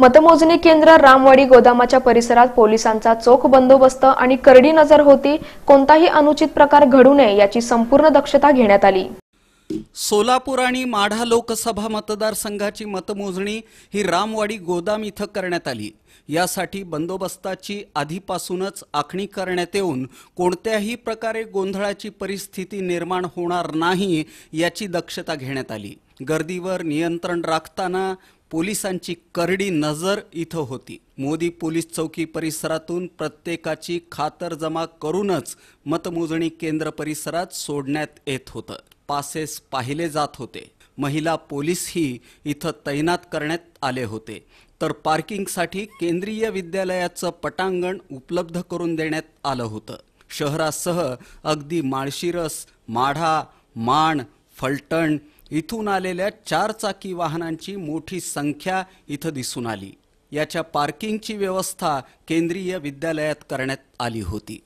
मतमोजणी केंद्र रामवाडी गोदामाच्या परिसरात पोलिसांचा चोख बंदोबस्त आणि करडी नजर होती कोणताही अनुचित प्रकार घडू नये याची संपूर्ण दक्षता घेण्यात आली सोलापूर आणि माढा लोकसभा मतदारसंघाची मतमोजणी ही रामवाडी गोदाम इथं करण्यात आली यासाठी बंदोबस्ताची आधीपासूनच आखणी करण्यात येऊन कोणत्याही प्रकारे गोंधळाची परिस्थिती निर्माण होणार नाही याची दक्षता घेण्यात आली गर्दीवर नियंत्रण राखताना पोलिसांची करडी नजर इथं होती मोदी पोलीस चौकी परिसरातून प्रत्येकाची खातर जमा करूनच मतमोजणी केंद्र परिसरात सोडण्यात येत होतं पासेस पाहिले जात होते महिला पोलीसही इथं तैनात करण्यात आले होते तर पार्किंगसाठी केंद्रीय विद्यालयाचं पटांगण उपलब्ध करून देण्यात आलं होतं शहरासह अगदी माळशिरस माढा माण फलटण इथून आलेल्या चारचाकी वाहनांची मोठी संख्या इथं दिसून आली याच्या पार्किंगची व्यवस्था केंद्रीय विद्यालयात करण्यात आली होती